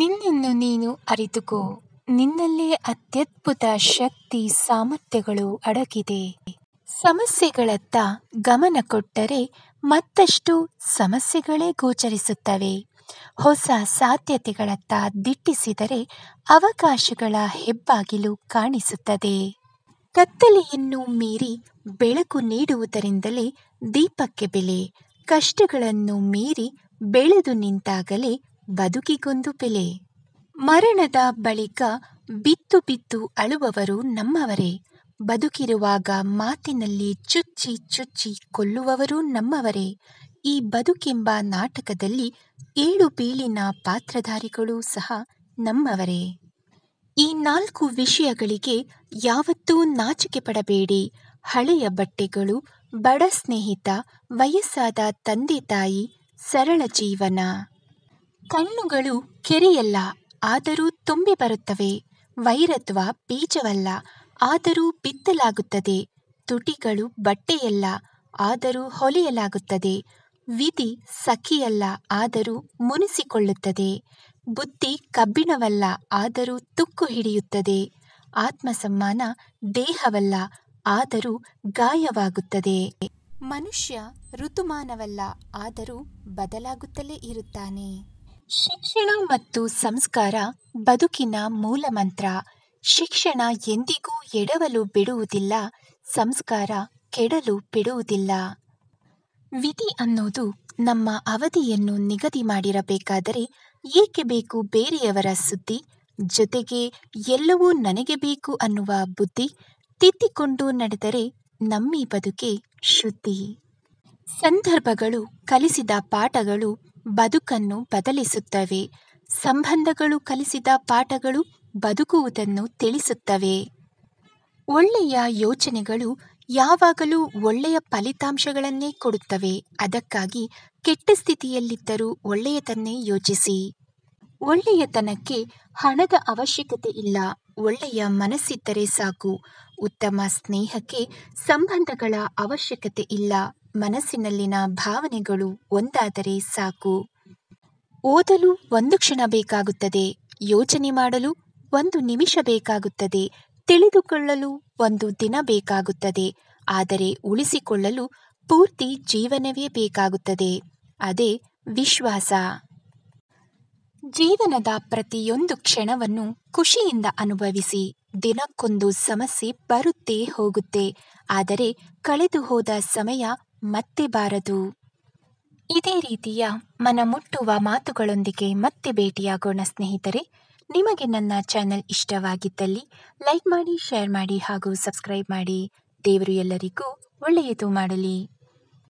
ನಿನ್ನನ್ನು ನೀನು ಅರಿತುಕೋ ನಿನ್ನಲ್ಲೇ ಅತ್ಯದ್ಭುತ ಶಕ್ತಿ ಸಾಮರ್ಥ್ಯಗಳು ಅಡಗಿದೆ ಸಮಸ್ಯೆಗಳತ್ತ ಗಮನ ಕೊಟ್ಟರೆ ಮತ್ತಷ್ಟು ಸಮಸ್ಯೆಗಳೇ ಗೋಚರಿಸುತ್ತವೆ ಹೊಸ ಸಾಧ್ಯತೆಗಳತ್ತ ದಿಟ್ಟಿಸಿದರೆ ಅವಕಾಶಗಳ ಹೆಬ್ಬಾಗಿಲು ಕಾಣಿಸುತ್ತದೆ ಕತ್ತಲೆಯನ್ನು ಮೀರಿ ಬೆಳಕು ನೀಡುವುದರಿಂದಲೇ ದೀಪಕ್ಕೆ ಬೆಲೆ ಕಷ್ಟಗಳನ್ನು ಮೀರಿ ಬೆಳೆದು ನಿಂತಾಗಲೇ ಬದುಕಿಗೊಂದು ಬೆಲೆ ಮರಣದ ಬಳಿಕ ಬಿತ್ತು ಬಿತ್ತು ಅಳುವವರು ನಮ್ಮವರೇ ಬದುಕಿರುವಾಗ ಮಾತಿನಲ್ಲಿ ಚುಚ್ಚಿ ಚುಚ್ಚಿ ಕೊಲ್ಲುವವರೂ ನಮ್ಮವರೇ ಈ ಬದುಕೆಂಬ ನಾಟಕದಲ್ಲಿ ಏಳು ಬೀಳಿನ ಪಾತ್ರಧಾರಿಗಳೂ ಸಹ ನಮ್ಮವರೇ ಈ ನಾಲ್ಕು ವಿಷಯಗಳಿಗೆ ಯಾವತ್ತೂ ನಾಚಿಕೆ ಪಡಬೇಡಿ ಹಳೆಯ ಬಟ್ಟೆಗಳು ಬಡ ಸ್ನೇಹಿತ ವಯಸ್ಸಾದ ತಂದೆ ತಾಯಿ ಸರಳ ಜೀವನ ಕಣ್ಣುಗಳು ಕೆರೆಯಲ್ಲ ಆದರೂ ತುಂಬಿ ಬರುತ್ತವೆ ವೈರತ್ವ ಬೀಜವಲ್ಲ ಆದರೂ ಬಿತ್ತಲಾಗುತ್ತದೆ ತುಟಿಗಳು ಬಟ್ಟೆಯಲ್ಲ ಆದರೂ ಹೊಲಿಯಲಾಗುತ್ತದೆ ವಿಧಿ ಸಖಿಯಲ್ಲ ಆದರೂ ಮುನಿಸಿಕೊಳ್ಳುತ್ತದೆ ಬುದ್ಧಿ ಕಬ್ಬಿಣವಲ್ಲ ಆದರೂ ತುಕ್ಕು ಹಿಡಿಯುತ್ತದೆ ಆತ್ಮಸಮ್ಮಾನ ದೇಹವಲ್ಲ ಆದರೂ ಗಾಯವಾಗುತ್ತದೆ ಮನುಷ್ಯ ಋತುಮಾನವಲ್ಲ ಆದರೂ ಬದಲಾಗುತ್ತಲೇ ಇರುತ್ತಾನೆ ಶಿಕ್ಷಣ ಮತ್ತು ಸಂಸ್ಕಾರ ಬದುಕಿನ ಮೂಲಮಂತ್ರ ಶಿಕ್ಷಣ ಎಂದಿಗೂ ಎಡವಲು ಬಿಡುವುದಿಲ್ಲ ಸಂಸ್ಕಾರ ಕೆಡಲು ಬಿಡುವುದಿಲ್ಲ ವಿಧಿ ಅನ್ನೋದು ನಮ್ಮ ಅವಧಿಯನ್ನು ನಿಗದಿ ಮಾಡಿರಬೇಕಾದರೆ ಏಕೆ ಬೇಕು ಬೇರೆಯವರ ಸುದ್ದಿ ಜೊತೆಗೆ ಎಲ್ಲವೂ ನನಗೆ ಬೇಕು ಅನ್ನುವ ಬುದ್ಧಿ ತಿದ್ದಿಕೊಂಡು ನಡೆದರೆ ನಮ್ಮಿ ಬದುಕೆ ಶುದ್ಧಿ ಸಂದರ್ಭಗಳು ಕಲಿಸಿದ ಪಾಠಗಳು ಬದುಕನ್ನು ಬದಲಿಸುತ್ತವೆ ಸಂಬಂಧಗಳು ಕಲಿಸಿದ ಪಾಠಗಳು ಬದುಕುವುದನ್ನು ತಿಳಿಸುತ್ತವೆ ಒಳ್ಳೆಯ ಯೋಚನೆಗಳು ಯಾವಾಗಲೂ ಒಳ್ಳೆಯ ಫಲಿತಾಂಶಗಳನ್ನೇ ಕೊಡುತ್ತವೆ ಅದಕ್ಕಾಗಿ ಕೆಟ್ಟ ಸ್ಥಿತಿಯಲ್ಲಿದ್ದರೂ ಒಳ್ಳೆಯದನ್ನೇ ಯೋಚಿಸಿ ಒಳ್ಳೆಯತನಕ್ಕೆ ಹಣದ ಅವಶ್ಯಕತೆ ಇಲ್ಲ ಒಳ್ಳೆಯ ಮನಸ್ಸಿದ್ದರೆ ಸಾಕು ಉತ್ತಮ ಸ್ನೇಹಕ್ಕೆ ಸಂಬಂಧಗಳ ಅವಶ್ಯಕತೆ ಇಲ್ಲ ಮನಸ್ಸಿನಲ್ಲಿನ ಭಾವನೆಗಳು ಒಂದಾದರೆ ಸಾಕು ಓದಲು ಒಂದು ಕ್ಷಣ ಬೇಕಾಗುತ್ತದೆ ಯೋಚನೆ ಮಾಡಲು ಒಂದು ನಿಮಿಷ ಬೇಕಾಗುತ್ತದೆ ತಿಳಿದುಕೊಳ್ಳಲು ಒಂದು ದಿನ ಬೇಕಾಗುತ್ತದೆ ಆದರೆ ಉಳಿಸಿಕೊಳ್ಳಲು ಪೂರ್ತಿ ಜೀವನವೇ ಬೇಕಾಗುತ್ತದೆ ಅದೇ ವಿಶ್ವಾಸ ಜೀವನದ ಪ್ರತಿಯೊಂದು ಕ್ಷಣವನ್ನು ಖುಷಿಯಿಂದ ಅನುಭವಿಸಿ ದಿನಕ್ಕೊಂದು ಸಮಸ್ಯೆ ಬರುತ್ತೇ ಹೋಗುತ್ತೆ ಆದರೆ ಕಳೆದು ಹೋದ ಸಮಯ ಮತ್ತೆ ಬಾರದು ಇದೇ ರೀತಿಯ ಮನಮುಟ್ಟುವ ಮಾತುಗಳೊಂದಿಗೆ ಮತ್ತೆ ಭೇಟಿಯಾಗೋಣ ಸ್ನೇಹಿತರೆ ನಿಮಗೆ ನನ್ನ ಚಾನೆಲ್ ಇಷ್ಟವಾಗಿದ್ದಲ್ಲಿ ಲೈಕ್ ಮಾಡಿ ಶೇರ್ ಮಾಡಿ ಹಾಗೂ ಸಬ್ಸ್ಕ್ರೈಬ್ ಮಾಡಿ ದೇವರು ಎಲ್ಲರಿಗೂ ಒಳ್ಳೆಯದು ಮಾಡಲಿ